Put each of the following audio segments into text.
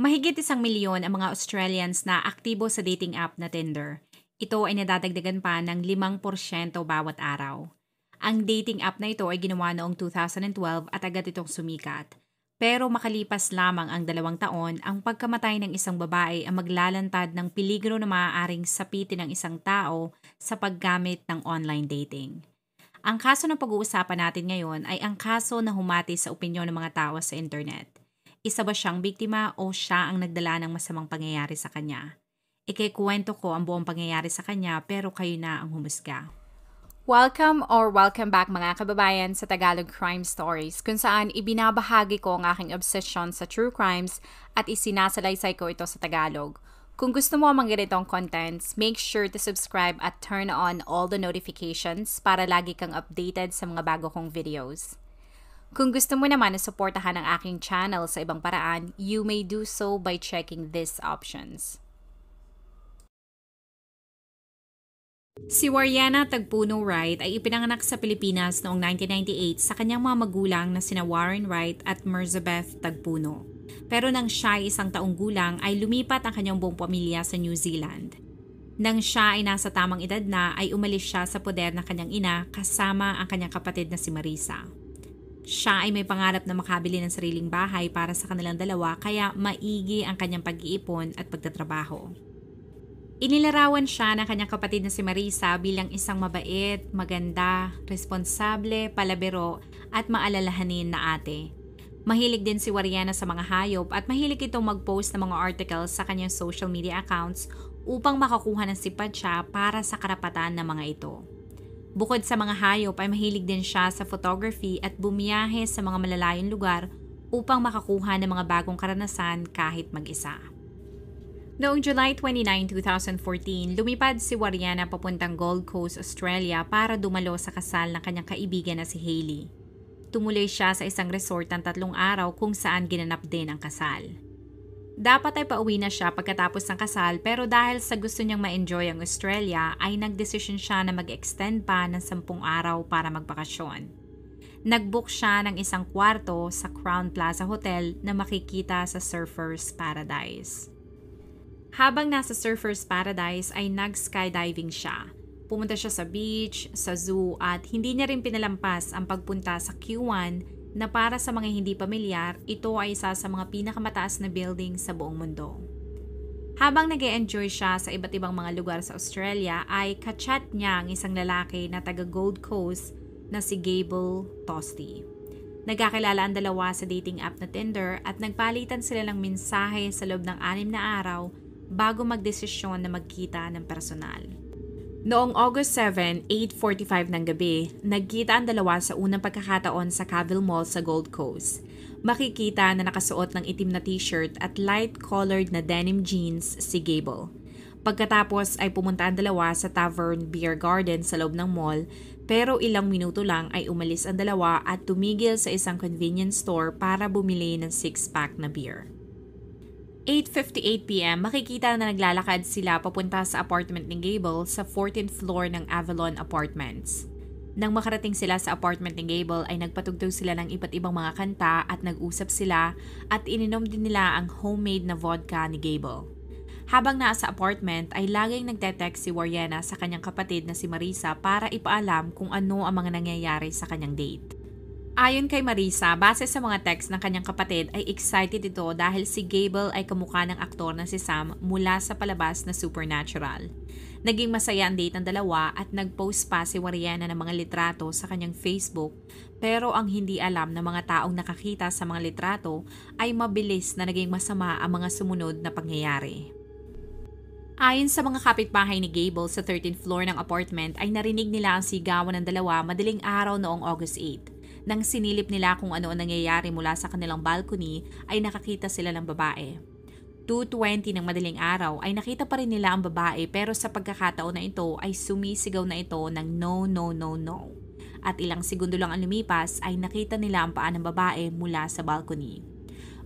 Mahigit isang milyon ang mga Australians na aktibo sa dating app na Tinder. Ito ay nadadagdagan pa ng 5% bawat araw. Ang dating app na ito ay ginawa noong 2012 at agad itong sumikat. Pero makalipas lamang ang dalawang taon, ang pagkamatay ng isang babae ang maglalantad ng piligro na maaaring sapitin ng isang tao sa paggamit ng online dating. Ang kaso na pag-uusapan natin ngayon ay ang kaso na humati sa opinyon ng mga tao sa internet – isa ba siyang biktima o siya ang nagdala ng masamang pangyayari sa kanya. Ikikwento ko ang buong pangyayari sa kanya pero kayo na ang humusga. Welcome or welcome back mga kababayan sa Tagalog Crime Stories kung saan ibinabahagi ko ang aking obsession sa true crimes at isinasalaysay ko ito sa Tagalog. Kung gusto mo ang ganitong contents, make sure to subscribe at turn on all the notifications para lagi kang updated sa mga bago kong videos. Kung gusto mo naman na suportahan ang aking channel sa ibang paraan, you may do so by checking these options. Si Wariana Tagpuno Wright ay ipinanganak sa Pilipinas noong 1998 sa kanyang mga magulang na sina Warren Wright at Merzabeth Tagpuno. Pero nang siya ay isang taong gulang ay lumipat ang kanyang buong pamilya sa New Zealand. Nang siya ay nasa tamang edad na ay umalis siya sa poder ng kanyang ina kasama ang kanyang kapatid na si Marisa. Siya ay may pangarap na makabili ng sariling bahay para sa kanilang dalawa kaya maigi ang kanyang pag-iipon at pagtatrabaho. Inilarawan siya ng kanyang kapatid na si Marisa bilang isang mabait, maganda, responsable, palabero at maalalahanin na ate. Mahilig din si Wariana sa mga hayop at mahilig itong mag-post ng mga articles sa kanyang social media accounts upang makakuha ng sipat siya para sa karapatan ng mga ito. Bukod sa mga hayop ay mahilig din siya sa photography at bumiyahe sa mga malalayong lugar upang makakuha ng mga bagong karanasan kahit mag-isa. Noong July 29, 2014, lumipad si Wariana papuntang Gold Coast, Australia para dumalo sa kasal ng kanyang kaibigan na si Hailey. Tumuloy siya sa isang resort ng tatlong araw kung saan ginanap din ang kasal. Dapat ay pauwi na siya pagkatapos ng kasal pero dahil sa gusto niyang ma-enjoy ang Australia ay nagdesisyon siya na mag-extend pa ng sampung araw para magbakasyon. Nagbook siya ng isang kwarto sa Crown Plaza Hotel na makikita sa Surfer's Paradise. Habang nasa Surfer's Paradise ay nag-skydiving siya. Pumunta siya sa beach, sa zoo at hindi niya rin pinalampas ang pagpunta sa Q1 na para sa mga hindi pamilyar, ito ay isa sa mga pinakamataas na building sa buong mundo. Habang nag enjoy siya sa iba't ibang mga lugar sa Australia, ay kachat niya ang isang lalaki na taga Gold Coast na si Gable Tosti. Nagkakilala ang dalawa sa dating app na Tinder at nagpalitan sila ng mensahe sa loob ng anim na araw bago magdesisyon na magkita ng personal. Noong August 7, 8.45 ng gabi, nagkita ang dalawa sa unang pagkakataon sa Cavill Mall sa Gold Coast. Makikita na nakasuot ng itim na t-shirt at light-colored na denim jeans si Gable. Pagkatapos ay pumunta ang dalawa sa Tavern Beer Garden sa loob ng mall pero ilang minuto lang ay umalis ang dalawa at tumigil sa isang convenience store para bumili ng six-pack na beer. 8.58pm, makikita na naglalakad sila papunta sa apartment ni Gable sa 14th floor ng Avalon Apartments. Nang makarating sila sa apartment ni Gable ay nagpatugtog sila ng iba't ibang mga kanta at nag-usap sila at ininom din nila ang homemade na vodka ni Gable. Habang nasa apartment ay laging nagte-text si Wariana sa kanyang kapatid na si Marisa para ipaalam kung ano ang mga nangyayari sa kanyang date. Ayon kay Marisa, base sa mga text ng kanyang kapatid ay excited ito dahil si Gable ay kamukha ng aktor na si Sam mula sa palabas na Supernatural. Naging masaya ang date ng dalawa at nag-post pa si Mariana ng mga litrato sa kanyang Facebook pero ang hindi alam ng mga taong nakakita sa mga litrato ay mabilis na naging masama ang mga sumunod na pangyayari. Ayon sa mga kapitbahay ni Gable sa 13th floor ng apartment ay narinig nila ang sigawan ng dalawa madaling araw noong August 8. Nang sinilip nila kung ano ang nangyayari mula sa kanilang balcony ay nakakita sila ng babae. 2.20 ng madaling araw ay nakita pa rin nila ang babae pero sa pagkakataon na ito ay sumisigaw na ito ng no no no no. At ilang segundo lang ang lumipas ay nakita nila ang paa ng babae mula sa balcony.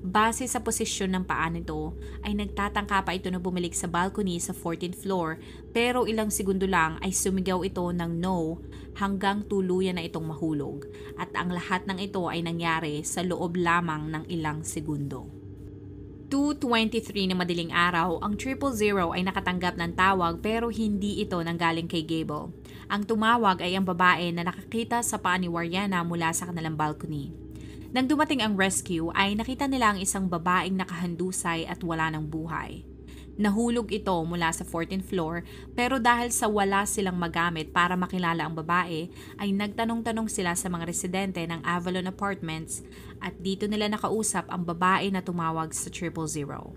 Base sa posisyon ng paa nito, ay nagtatangka pa ito na bumalik sa balcony sa 14th floor pero ilang segundo lang ay sumigaw ito ng no hanggang tuluyan na itong mahulog at ang lahat ng ito ay nangyari sa loob lamang ng ilang segundo. 2.23 na madaling araw, ang Triple Zero ay nakatanggap ng tawag pero hindi ito nanggaling kay Gable. Ang tumawag ay ang babae na nakakita sa paaniwaryana mula sa kanilang balcony. Nang dumating ang rescue ay nakita nila ang isang babaeng nakahandusay at wala ng buhay. Nahulog ito mula sa 14th floor pero dahil sa wala silang magamit para makilala ang babae ay nagtanong-tanong sila sa mga residente ng Avalon Apartments at dito nila nakausap ang babae na tumawag sa triple zero.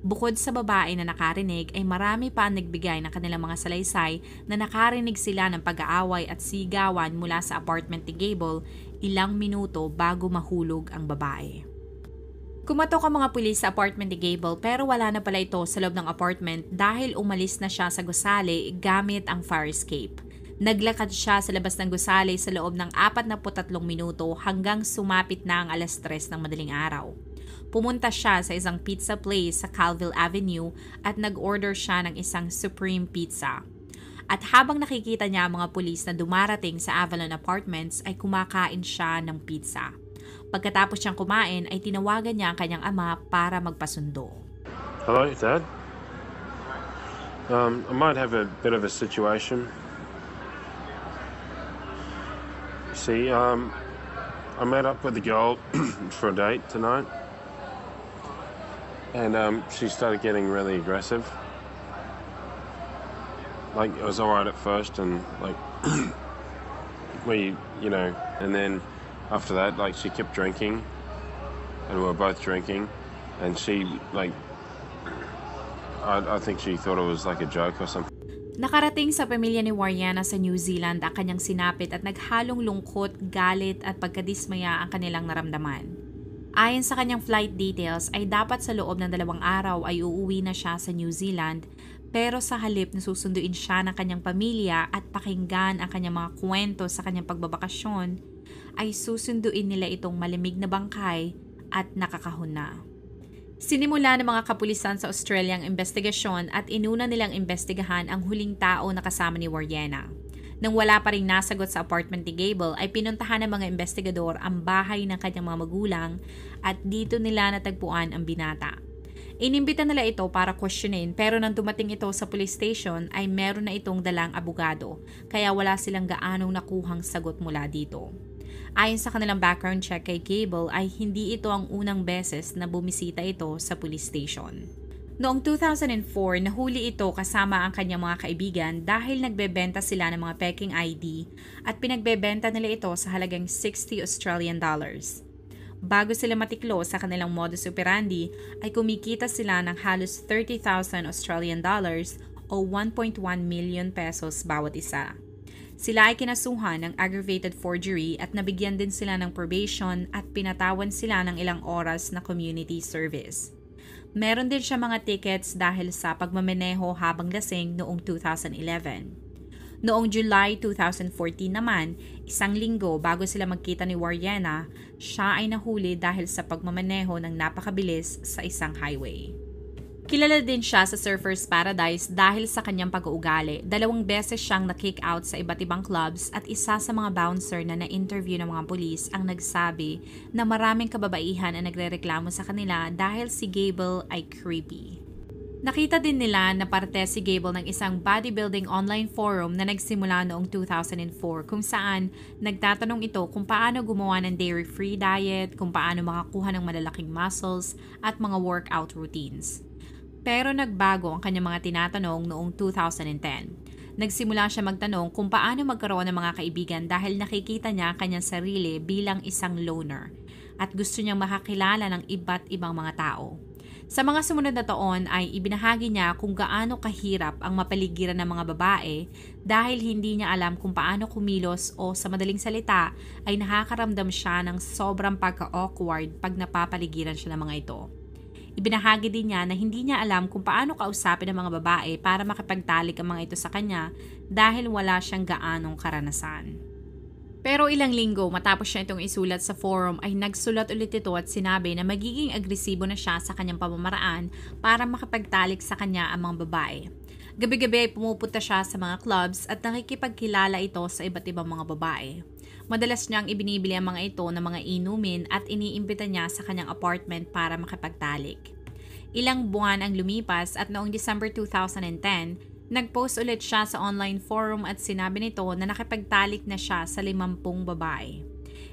Bukod sa babae na nakarinig ay marami pa ang nagbigay ng kanilang mga salaysay na nakarinig sila ng pag-aaway at sigawan mula sa apartment ni Gable ilang minuto bago mahulog ang babae. Kumatok ang mga pulis sa apartment ni Gable pero wala na pala ito sa loob ng apartment dahil umalis na siya sa gusali gamit ang fire escape. Naglakad siya sa labas ng gusali sa loob ng 43 minuto hanggang sumapit na ang alas 3 ng madaling araw. Pumunta siya sa isang pizza place sa Calville Avenue at nag-order siya ng isang supreme pizza. At habang nakikita niya ang mga pulis na dumarating sa Avalon Apartments ay kumakain siya ng pizza. Pagkatapos siyang kumain ay tinawagan niya ang kanyang ama para magpasundo. Hello, Dad? Um, I might have a bit of a situation. See, um, I met up with a girl for a date tonight, and um, she started getting really aggressive like it was all right at first, and like we, you know, and then after that, like she kept drinking, and we were both drinking, and she like, I, I think she thought it was like a joke or something. Nakarating sa pamilya ni Wariana sa New Zealand ang kanyang sinapit at naghalong lungkot, galit at pagkadismaya ang kanilang naramdaman. Ayon sa kanyang flight details ay dapat sa loob ng dalawang araw ay uuwi na siya sa New Zealand pero sa halip na susunduin siya ng kanyang pamilya at pakinggan ang kanyang mga kwento sa kanyang pagbabakasyon, ay susunduin nila itong malimig na bangkay at nakakahuna. Sinimula ng mga kapulisan sa Australian ang investigasyon at inuna nilang investigahan ang huling tao na kasama ni Wariena. Nang wala pa rin nasagot sa apartment ni Gable ay pinuntahan ng mga investigador ang bahay ng kanyang mga magulang at dito nila natagpuan ang binata. Inimbita nila ito para questionin pero nang dumating ito sa police station ay meron na itong dalang abogado kaya wala silang gaanong nakuhang sagot mula dito. Ayon sa kanilang background check kay Gable ay hindi ito ang unang beses na bumisita ito sa police station. Noong 2004, nahuli ito kasama ang kanyang mga kaibigan dahil nagbebenta sila ng mga peking ID at pinagbebenta nila ito sa halagang 60 Australian dollars. Bago sila matiklo sa kanilang modus operandi, ay kumikita sila ng halos 30,000 Australian dollars o 1.1 million pesos bawat isa. Sila ay kinasuhan ng aggravated forgery at nabigyan din sila ng probation at pinatawan sila ng ilang oras na community service. Meron din siya mga tickets dahil sa pagmamaneho habang lasing noong 2011. Noong July 2014 naman, isang linggo bago sila magkita ni Wariana, siya ay nahuli dahil sa pagmamaneho ng napakabilis sa isang highway. Kilala din siya sa Surfer's Paradise dahil sa kanyang pag-uugali. Dalawang beses siyang na-kick out sa iba't ibang clubs at isa sa mga bouncer na na-interview ng mga pulis ang nagsabi na maraming kababaihan ang nagrereklamo sa kanila dahil si Gable ay creepy. Nakita din nila na parte si Gable ng isang bodybuilding online forum na nagsimula noong 2004 kung saan nagtatanong ito kung paano gumawa ng dairy-free diet, kung paano makakuha ng malalaking muscles at mga workout routines. Pero nagbago ang kanyang mga tinatanong noong 2010. Nagsimula siya magtanong kung paano magkaroon ng mga kaibigan dahil nakikita niya ang kanyang sarili bilang isang loner at gusto niyang makakilala ng iba't ibang mga tao. Sa mga sumunod na taon ay ibinahagi niya kung gaano kahirap ang mapaligiran ng mga babae dahil hindi niya alam kung paano kumilos o sa madaling salita ay nakakaramdam siya ng sobrang pagka-awkward pag napapaligiran siya ng mga ito. Ibinahagi din niya na hindi niya alam kung paano kausapin ang mga babae para makipagtalik ang mga ito sa kanya dahil wala siyang gaanong karanasan. Pero ilang linggo matapos siya itong isulat sa forum ay nagsulat ulit ito at sinabi na magiging agresibo na siya sa kanyang pamamaraan para makapagtalik sa kanya ang mga babae. Gabi-gabi ay pumupunta siya sa mga clubs at nakikipagkilala ito sa iba't ibang mga babae. Madalas niyang ibinibili ang mga ito ng mga inumin at iniimbita niya sa kanyang apartment para makapagtalik. Ilang buwan ang lumipas at noong December 2010, Nagpost ulit siya sa online forum at sinabi nito na nakipagtalik na siya sa limampung babae.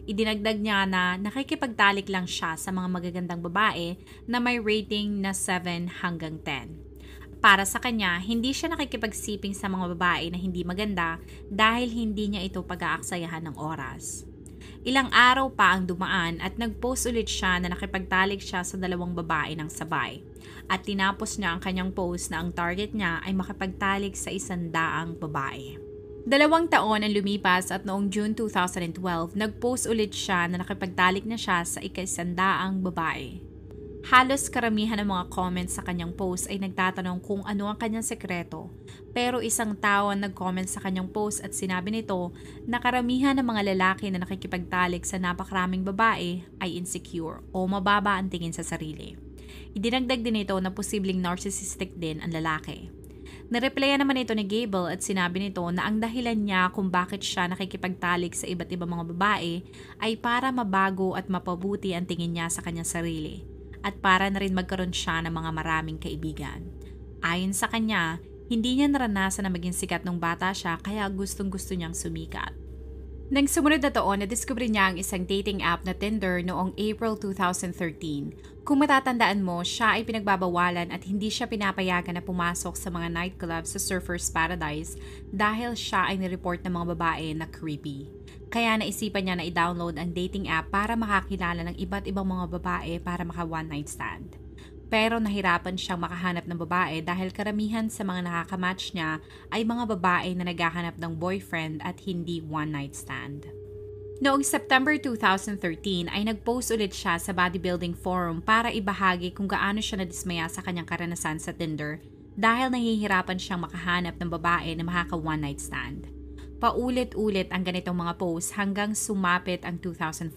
Idinagdag niya na nakikipagtalik lang siya sa mga magagandang babae na may rating na 7 hanggang 10. Para sa kanya, hindi siya nakikipagsiping sa mga babae na hindi maganda dahil hindi niya ito pag-aaksayahan ng oras. Ilang araw pa ang dumaan at nagpost ulit siya na nakipagtalik siya sa dalawang babae ng sabay. At tinapos niya ang kanyang post na ang target niya ay makipagtalik sa isandaang babae. Dalawang taon ang lumipas at noong June 2012, nagpost ulit siya na nakipagtalik na siya sa ikaisandaang babae. Halos karamihan ng mga comments sa kanyang post ay nagtatanong kung ano ang kanyang sekreto. Pero isang tao ang nag-comment sa kanyang post at sinabi nito na karamihan ng mga lalaki na nakikipagtalik sa napakaraming babae ay insecure o mababa ang tingin sa sarili. Idinagdag din ito na posibleng narcissistic din ang lalaki. Nareplyan naman ito ni Gable at sinabi nito na ang dahilan niya kung bakit siya nakikipagtalik sa iba't ibang mga babae ay para mabago at mapabuti ang tingin niya sa kanyang sarili at para na rin magkaroon siya ng mga maraming kaibigan. Ayon sa kanya, hindi niya naranasan na maging sikat nung bata siya kaya gustong gusto niyang sumikat. Nang sumunod na taon, nadiskubre niya ang isang dating app na Tinder noong April 2013. Kung matatandaan mo, siya ay pinagbabawalan at hindi siya pinapayagan na pumasok sa mga nightclub sa Surfer's Paradise dahil siya ay nireport ng mga babae na creepy. Kaya naisipan niya na i-download ang dating app para makakilala ng iba't ibang mga babae para maka one night stand pero nahirapan siyang makahanap ng babae dahil karamihan sa mga nakakamatch niya ay mga babae na naghahanap ng boyfriend at hindi one-night stand. Noong September 2013 ay nag-post ulit siya sa bodybuilding forum para ibahagi kung gaano siya nadismaya sa kanyang karanasan sa Tinder dahil nahihirapan siyang makahanap ng babae na makaka one night stand. Paulit-ulit ang ganitong mga post hanggang sumapit ang 2014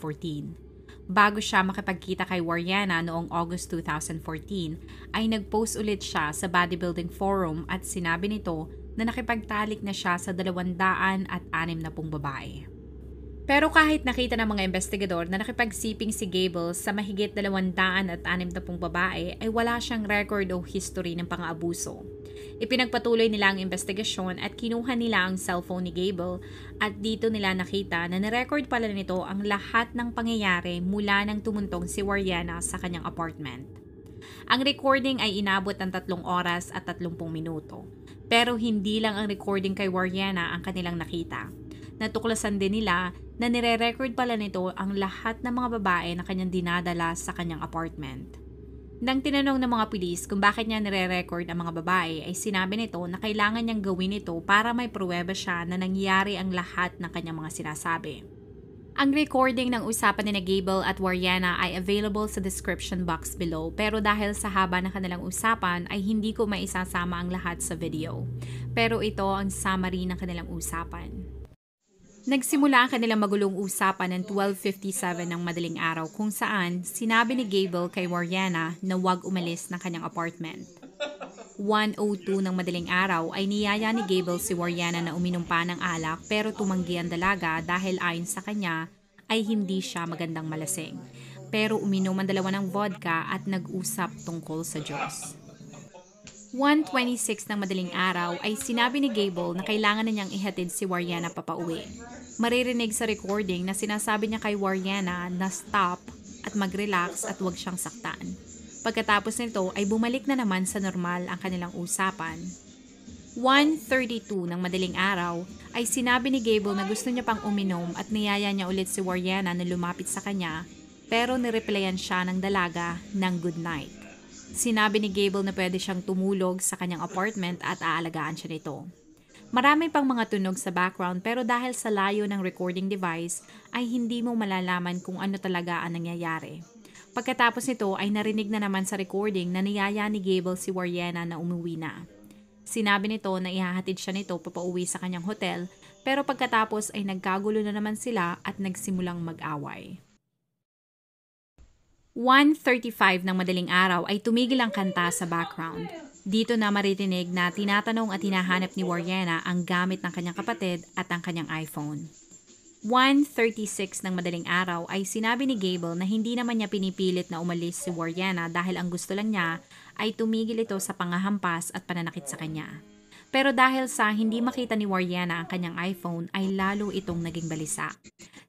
bago siya makipagkita kay Wariana noong August 2014, ay nagpost ulit siya sa bodybuilding forum at sinabi nito na nakipagtalik na siya sa 200 at anim na pong babae. Pero kahit nakita ng mga investigador na nakipagsiping si Gable sa mahigit 200 at anim na pong babae ay wala siyang record o history ng pang-abuso. Ipinagpatuloy nila ang investigasyon at kinuha nila ang cellphone ni Gable at dito nila nakita na narecord pala nito ang lahat ng pangyayari mula nang tumuntong si Wariana sa kanyang apartment. Ang recording ay inabot ng 3 oras at 30 minuto. Pero hindi lang ang recording kay Wariana ang kanilang nakita. Natuklasan din nila na nire-record pala nito ang lahat ng mga babae na kanyang dinadala sa kanyang apartment. Nang tinanong ng mga pulis kung bakit niya nire-record ang mga babae ay sinabi nito na kailangan niyang gawin ito para may pruweba siya na nangyari ang lahat ng kanyang mga sinasabi. Ang recording ng usapan ni Gable at Wariana ay available sa description box below pero dahil sa haba ng kanilang usapan ay hindi ko maisasama ang lahat sa video. Pero ito ang summary ng kanilang usapan. Nagsimula ang kanilang magulong usapan ng 12.57 ng madaling araw kung saan sinabi ni Gable kay Mariana na huwag umalis ng kanyang apartment. 1.02 ng madaling araw ay niyaya ni Gable si Mariana na uminom pa ng alak pero tumanggi ang dalaga dahil ayon sa kanya ay hindi siya magandang malasing. Pero uminom ang dalawa ng vodka at nag-usap tungkol sa Diyos. 1.26 ng madaling araw ay sinabi ni Gable na kailangan na niyang ihatid si Wariana papauwi. Maririnig sa recording na sinasabi niya kay Wariana na stop at mag-relax at huwag siyang saktan. Pagkatapos nito ay bumalik na naman sa normal ang kanilang usapan. 1.32 ng madaling araw ay sinabi ni Gable na gusto niya pang uminom at niyaya niya ulit si Wariana na lumapit sa kanya pero nireplayan siya ng dalaga ng good night. Sinabi ni Gable na pwede siyang tumulog sa kanyang apartment at aalagaan siya nito. Marami pang mga tunog sa background pero dahil sa layo ng recording device ay hindi mo malalaman kung ano talaga ang nangyayari. Pagkatapos nito ay narinig na naman sa recording na niyaya ni Gable si Wariana na umuwi na. Sinabi nito na ihahatid siya nito papauwi sa kanyang hotel pero pagkatapos ay nagkagulo na naman sila at nagsimulang mag-away. 1.35 ng madaling araw ay tumigil ang kanta sa background. Dito na maririnig na tinatanong at hinahanap ni Wariana ang gamit ng kanyang kapatid at ang kanyang iPhone. 1.36 ng madaling araw ay sinabi ni Gable na hindi naman niya pinipilit na umalis si Wariana dahil ang gusto lang niya ay tumigil ito sa pangahampas at pananakit sa kanya. Pero dahil sa hindi makita ni Wariana ang kanyang iPhone ay lalo itong naging balisa.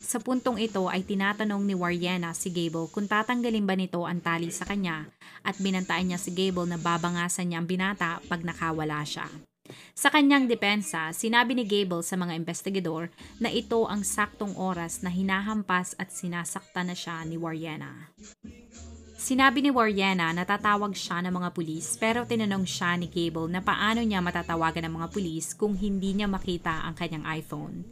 Sa puntong ito ay tinatanong ni Wariana si Gable kung tatanggalin ba nito ang tali sa kanya at binantaan niya si Gable na babangasan niya ang binata pag nakawala siya. Sa kanyang depensa, sinabi ni Gable sa mga investigador na ito ang saktong oras na hinahampas at sinasakta na siya ni Wariana. Sinabi ni Wariana na tatawag siya ng mga pulis pero tinanong siya ni Gable na paano niya matatawagan ng mga pulis kung hindi niya makita ang kanyang iPhone.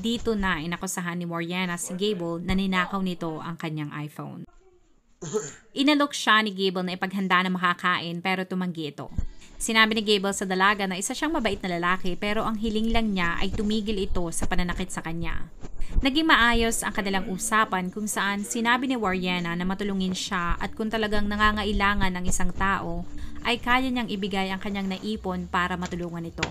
Dito na inakusahan ni Wariana si Gable na ninakaw nito ang kanyang iPhone. Inalok siya ni Gable na ipaghanda na makakain pero tumanggi ito. Sinabi ni Gable sa dalaga na isa siyang mabait na lalaki pero ang hiling lang niya ay tumigil ito sa pananakit sa kanya. Naging maayos ang kanilang usapan kung saan sinabi ni Wariana na matulungin siya at kung talagang nangangailangan ng isang tao ay kaya niyang ibigay ang kanyang naipon para matulungan ito.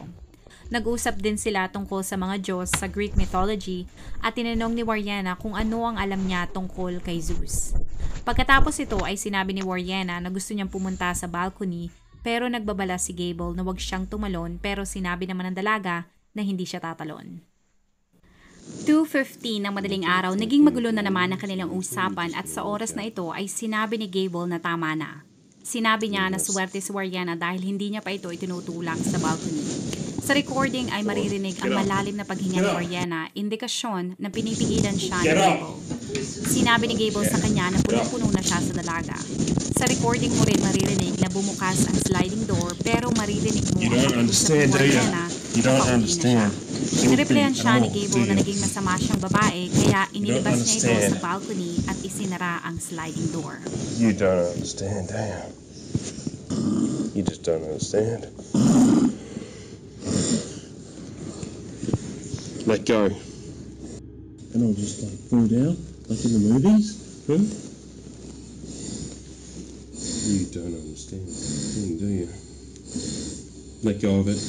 Nag-usap din sila tungkol sa mga Diyos sa Greek mythology at tinanong ni Wariana kung ano ang alam niya tungkol kay Zeus. Pagkatapos ito ay sinabi ni Wariana na gusto niyang pumunta sa balcony pero nagbabala si Gable na wag siyang tumalon pero sinabi naman ng dalaga na hindi siya tatalon. 2.15 ng madaling araw, naging magulo na naman ang kanilang usapan at sa oras na ito ay sinabi ni Gable na tama na. Sinabi niya na swerte si Wariana dahil hindi niya pa ito itinutulak sa balcony. Sa recording ay maririnig ang malalim na paghinga ni Oriana, indikasyon na pinipigilan siya ni Gable. Sinabi ni Gable sa kanya na punong-puno na siya sa dalaga. Sa recording mo rin maririnig na bumukas ang sliding door pero maririnig mo you don't ang understand, sa Oriana You don't understand. Nireplayan siya ni oh, Gable na naging masama siyang babae kaya inilabas niya ito sa balcony at isinara ang sliding door. You don't understand, damn. You just don't understand. let go. And I'll just like fall down, like in the movies. Hmm? You don't understand the thing, do you? Let go of it.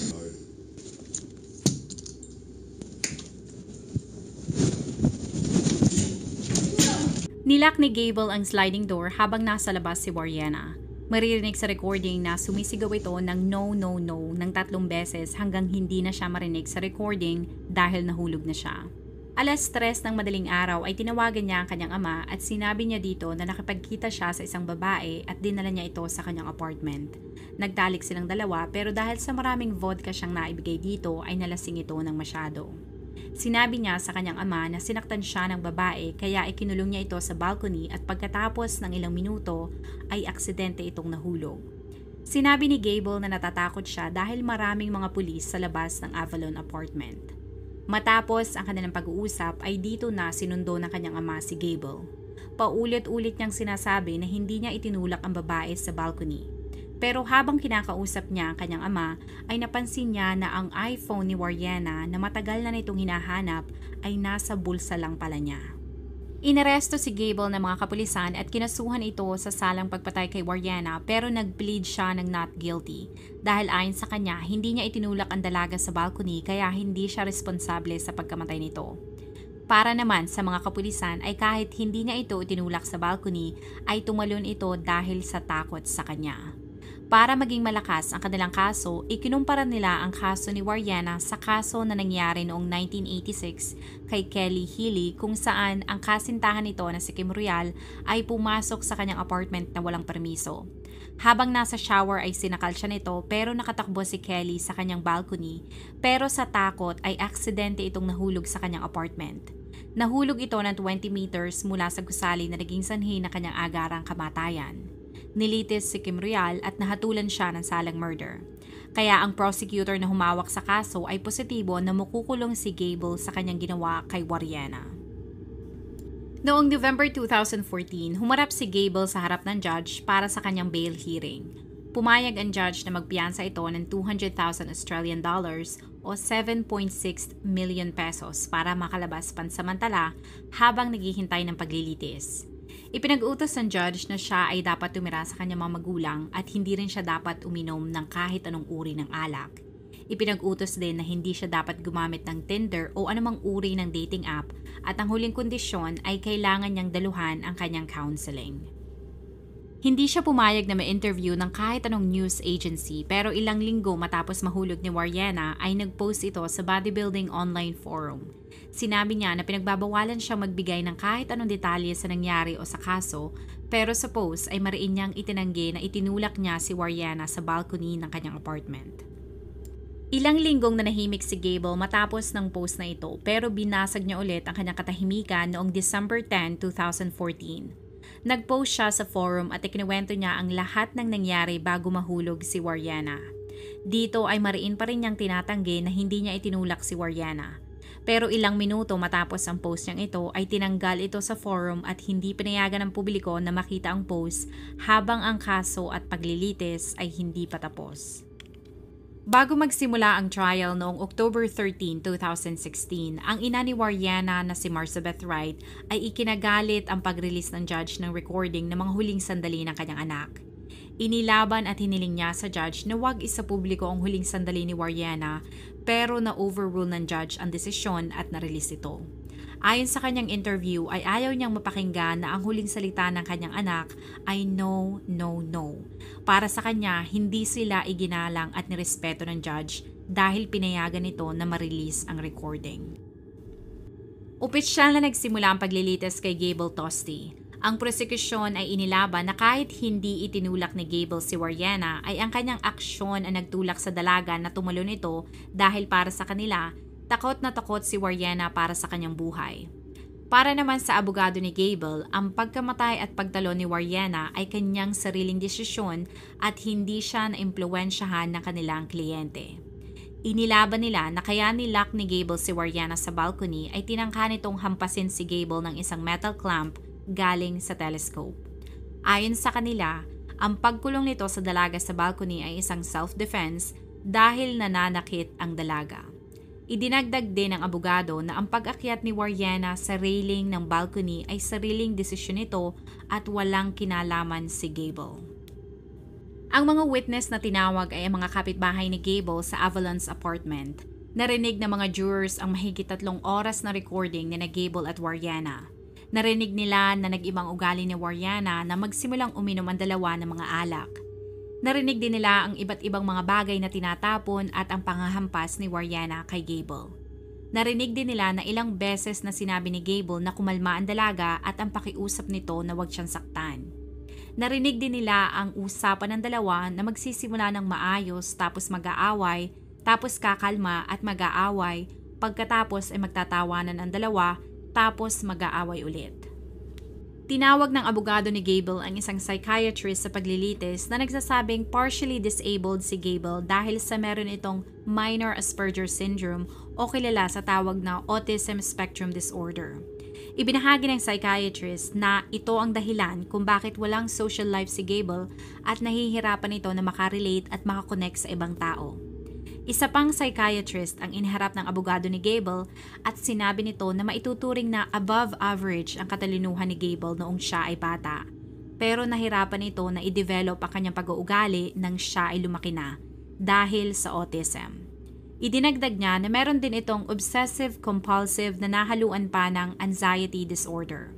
Nilak ni Gable ang sliding door habang nasa labas si Wariana. maririnig sa recording na sumisigaw ito ng no, no, no ng tatlong beses hanggang hindi na siya marinig sa recording dahil nahulog na siya. Alas tres ng madaling araw ay tinawagan niya ang kanyang ama at sinabi niya dito na nakipagkita siya sa isang babae at dinala niya ito sa kanyang apartment. Nagtalik silang dalawa pero dahil sa maraming vodka siyang naibigay dito ay nalasing ito ng masyado. Sinabi niya sa kanyang ama na sinaktan siya ng babae kaya ikinulong niya ito sa balcony at pagkatapos ng ilang minuto ay aksidente itong nahulog. Sinabi ni Gable na natatakot siya dahil maraming mga pulis sa labas ng Avalon apartment. Matapos ang kanilang pag-uusap ay dito na sinundo ng kanyang ama si Gable. Paulit-ulit niyang sinasabi na hindi niya itinulak ang babae sa balcony pero habang kinakausap niya ang kanyang ama, ay napansin niya na ang iPhone ni Wariana na matagal na nitong hinahanap ay nasa bulsa lang pala niya. Inaresto si Gable ng mga kapulisan at kinasuhan ito sa salang pagpatay kay Wariana pero nag-plead siya ng not guilty. Dahil ayon sa kanya, hindi niya itinulak ang dalaga sa balcony kaya hindi siya responsable sa pagkamatay nito. Para naman sa mga kapulisan ay kahit hindi niya ito itinulak sa balcony ay tumalon ito dahil sa takot sa kanya. Para maging malakas ang kanilang kaso, ikinumpara nila ang kaso ni Wariana sa kaso na nangyari noong 1986 kay Kelly Healy kung saan ang kasintahan nito na si Kim Royal ay pumasok sa kanyang apartment na walang permiso. Habang nasa shower ay sinakal siya nito pero nakatakbo si Kelly sa kanyang balcony pero sa takot ay aksidente itong nahulog sa kanyang apartment. Nahulog ito ng 20 meters mula sa gusali na naging sanhi na kanyang agarang kamatayan nilitis si Kim Real at nahatulan siya ng salang murder. Kaya ang prosecutor na humawak sa kaso ay positibo na makukulong si Gable sa kanyang ginawa kay Wariana. Noong November 2014, humarap si Gable sa harap ng judge para sa kanyang bail hearing. Pumayag ang judge na magpiyansa ito ng 200,000 Australian dollars o 7.6 million pesos para makalabas pansamantala habang naghihintay ng paglilitis. Ipinag-utos ng judge na siya ay dapat tumira sa kanyang mga magulang at hindi rin siya dapat uminom ng kahit anong uri ng alak. Ipinag-utos din na hindi siya dapat gumamit ng Tinder o anumang uri ng dating app at ang huling kondisyon ay kailangan niyang daluhan ang kanyang counseling. Hindi siya pumayag na ma-interview ng kahit anong news agency pero ilang linggo matapos mahulog ni Wariana ay nag-post ito sa bodybuilding online forum. Sinabi niya na pinagbabawalan siya magbigay ng kahit anong detalye sa nangyari o sa kaso pero sa post ay mariin niyang itinanggi na itinulak niya si Wariana sa balcony ng kanyang apartment. Ilang linggong nahimik si Gable matapos ng post na ito pero binasag niya ulit ang kanyang katahimikan noong December 10, 2014. Nag-post siya sa forum at ikinuwento niya ang lahat ng nangyari bago mahulog si Wariana. Dito ay mariin pa rin niyang tinatanggi na hindi niya itinulak si Wariana. Pero ilang minuto matapos ang post niyang ito ay tinanggal ito sa forum at hindi pinayagan ng publiko na makita ang post habang ang kaso at paglilitis ay hindi pa tapos. Bago magsimula ang trial noong October 13, 2016, ang ina ni Wariana na si Marzabeth Wright ay ikinagalit ang pag-release ng judge ng recording ng mga huling sandali ng kanyang anak. Inilaban at hiniling niya sa judge na wag isa publiko ang huling sandali ni Wariana pero na-overrule ng judge ang desisyon at na-release ito. Ayon sa kanyang interview ay ayaw niyang mapakinggan na ang huling salita ng kanyang anak ay no, no, no. Para sa kanya, hindi sila iginalang at nirespeto ng judge dahil pinayagan nito na ma-release ang recording. Opisyal na nagsimula ang paglilitis kay Gable Tosti. Ang prosekusyon ay inilaban na kahit hindi itinulak ni Gable si Wariana ay ang kanyang aksyon ang nagtulak sa dalaga na tumalo nito dahil para sa kanila Takot na takot si Wariana para sa kanyang buhay. Para naman sa abogado ni Gable, ang pagkamatay at pagtalo ni Wariana ay kanyang sariling desisyon at hindi siya naimpluwensyahan ng kanilang kliyente. Inilaban nila na kaya nilock ni Gable si Wariana sa balcony ay tinangka nitong hampasin si Gable ng isang metal clamp galing sa telescope. Ayon sa kanila, ang pagkulong nito sa dalaga sa balcony ay isang self-defense dahil nananakit ang dalaga. Idinagdag din ng abogado na ang pag-akyat ni Wariana sa railing ng balcony ay sariling desisyon nito at walang kinalaman si Gable. Ang mga witness na tinawag ay ang mga kapitbahay ni Gable sa Avalon's apartment. Narinig ng mga jurors ang mahigit tatlong oras na recording ni na Gable at Wariana. Narinig nila na nag-ibang ugali ni Wariana na magsimulang uminom ang dalawa ng mga alak. Narinig din nila ang iba't ibang mga bagay na tinatapon at ang pangahampas ni Waryana kay Gable. Narinig din nila na ilang beses na sinabi ni Gable na kumalma ang dalaga at ang pakiusap nito na huwag siyang saktan. Narinig din nila ang usapan ng dalawa na magsisimula ng maayos tapos mag-aaway, tapos kakalma at mag-aaway, pagkatapos ay magtatawanan ang dalawa tapos mag-aaway ulit. Tinawag ng abogado ni Gable ang isang psychiatrist sa paglilitis na nagsasabing partially disabled si Gable dahil sa meron itong minor Asperger syndrome o kilala sa tawag na autism spectrum disorder. Ibinahagi ng psychiatrist na ito ang dahilan kung bakit walang social life si Gable at nahihirapan ito na makarelate at makakonect sa ibang tao. Isa pang psychiatrist ang iniharap ng abogado ni Gable at sinabi nito na maituturing na above average ang katalinuhan ni Gable noong siya ay bata. Pero nahirapan ito na i-develop ang kanyang pag-uugali nang siya ay lumaki na dahil sa autism. Idinagdag niya na meron din itong obsessive-compulsive na nahaluan pa ng anxiety disorder.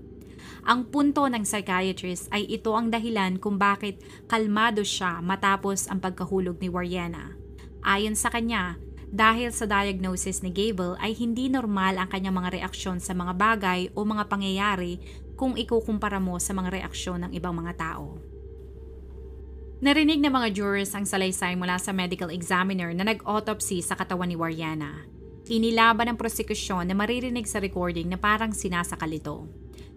Ang punto ng psychiatrist ay ito ang dahilan kung bakit kalmado siya matapos ang pagkahulog ni Wariana Ayon sa kanya, dahil sa diagnosis ni Gable ay hindi normal ang kanyang mga reaksyon sa mga bagay o mga pangyayari kung ikukumpara mo sa mga reaksyon ng ibang mga tao. Narinig ng mga jurors ang salaysay mula sa medical examiner na nag-autopsy sa katawan ni Wariana. Inilaban ng prosekusyon na maririnig sa recording na parang sinasakal ito.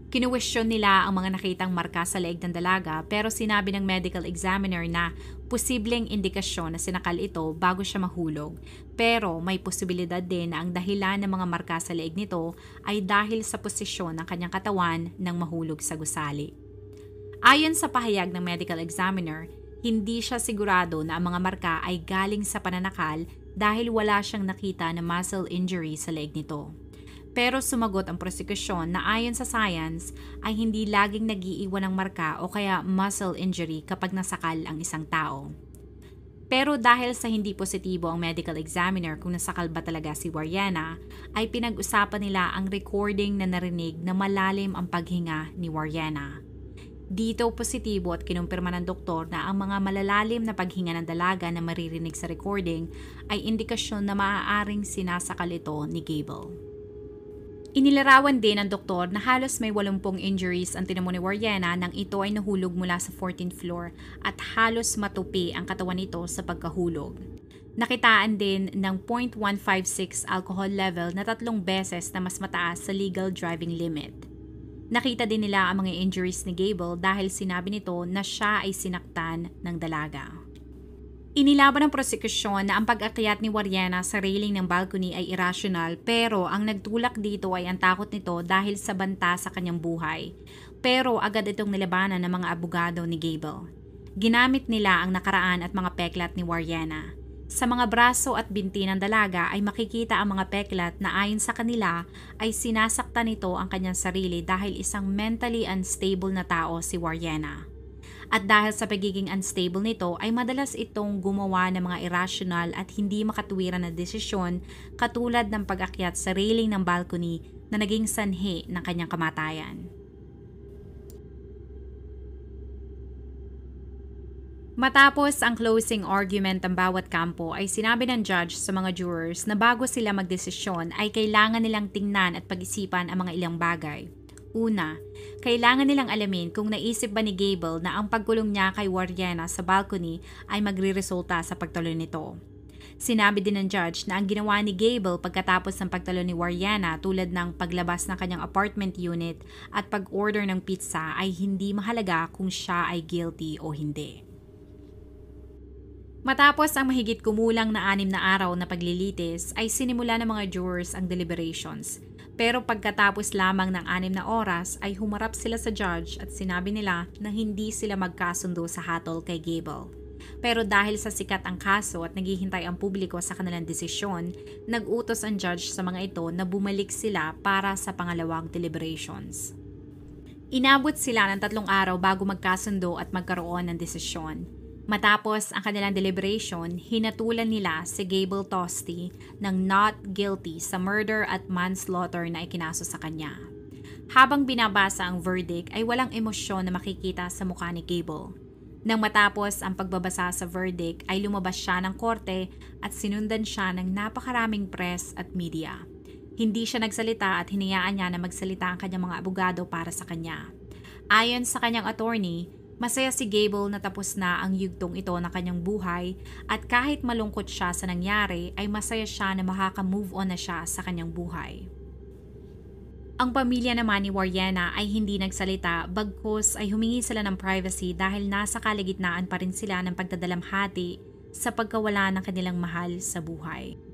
Kinuwestiyon nila ang mga nakitang marka sa leeg ng dalaga pero sinabi ng medical examiner na posibleng indikasyon na sinakal ito bago siya mahulog. Pero may posibilidad din na ang dahilan ng mga marka sa leeg nito ay dahil sa posisyon ng kanyang katawan nang mahulog sa gusali. Ayon sa pahayag ng medical examiner, hindi siya sigurado na ang mga marka ay galing sa pananakal dahil wala siyang nakita na muscle injury sa leeg nito. Pero sumagot ang prosekusyon na ayon sa science ay hindi laging nagiiwan ng marka o kaya muscle injury kapag nasakal ang isang tao. Pero dahil sa hindi positibo ang medical examiner kung nasakal ba talaga si Wariana, ay pinag-usapan nila ang recording na narinig na malalim ang paghinga ni Wariana. Dito positibo at kinumpirma ng doktor na ang mga malalalim na paghinga ng dalaga na maririnig sa recording ay indikasyon na maaaring sinasakal ito ni Gable. Inilarawan din ng doktor na halos may 80 injuries ang tinamo ni Wariana nang ito ay nahulog mula sa 14th floor at halos matupi ang katawan nito sa pagkahulog. Nakitaan din ng 0.156 alcohol level na tatlong beses na mas mataas sa legal driving limit. Nakita din nila ang mga injuries ni Gable dahil sinabi nito na siya ay sinaktan ng dalaga. Inilaban ng prosekusyon na ang pag-akyat ni Wariana sa railing ng balcony ay irrational pero ang nagtulak dito ay ang takot nito dahil sa banta sa kanyang buhay. Pero agad itong nilabanan ng mga abogado ni Gable. Ginamit nila ang nakaraan at mga peklat ni Wariana. Sa mga braso at binti ng dalaga ay makikita ang mga peklat na ayon sa kanila ay sinasaktan nito ang kanyang sarili dahil isang mentally unstable na tao si Wariana. At dahil sa pagiging unstable nito ay madalas itong gumawa ng mga irrational at hindi makatuwiran na desisyon katulad ng pag-akyat sa railing ng balcony na naging sanhi ng kanyang kamatayan. Matapos ang closing argument ng bawat kampo ay sinabi ng judge sa mga jurors na bago sila magdesisyon ay kailangan nilang tingnan at pag-isipan ang mga ilang bagay. Una, kailangan nilang alamin kung naisip ba ni Gable na ang pagkulong niya kay Wariana sa balcony ay magriresulta sa pagtalo nito. Sinabi din ng judge na ang ginawa ni Gable pagkatapos ng pagtalo ni Wariana tulad ng paglabas ng kanyang apartment unit at pag-order ng pizza ay hindi mahalaga kung siya ay guilty o hindi. Matapos ang mahigit kumulang na anim na araw na paglilitis, ay sinimula ng mga jurors ang deliberations – pero pagkatapos lamang ng anim na oras ay humarap sila sa judge at sinabi nila na hindi sila magkasundo sa hatol kay Gable. Pero dahil sa sikat ang kaso at naghihintay ang publiko sa kanilang desisyon, nag-utos ang judge sa mga ito na bumalik sila para sa pangalawang deliberations. Inabot sila ng tatlong araw bago magkasundo at magkaroon ng desisyon. Matapos ang kanilang deliberation, hinatulan nila si Gable Tosti ng not guilty sa murder at manslaughter na ikinaso sa kanya. Habang binabasa ang verdict ay walang emosyon na makikita sa mukha ni Gable. Nang matapos ang pagbabasa sa verdict ay lumabas siya ng korte at sinundan siya ng napakaraming press at media. Hindi siya nagsalita at hinayaan niya na magsalita ang kanyang mga abogado para sa kanya. Ayon sa kanyang attorney, Masaya si Gable na tapos na ang yugtong ito na kanyang buhay at kahit malungkot siya sa nangyari ay masaya siya na makaka-move on na siya sa kanyang buhay. Ang pamilya naman ni Wariana ay hindi nagsalita bagkus ay humingi sila ng privacy dahil nasa kaligitnaan pa rin sila ng pagdadalamhati sa pagkawala ng kanilang mahal sa buhay.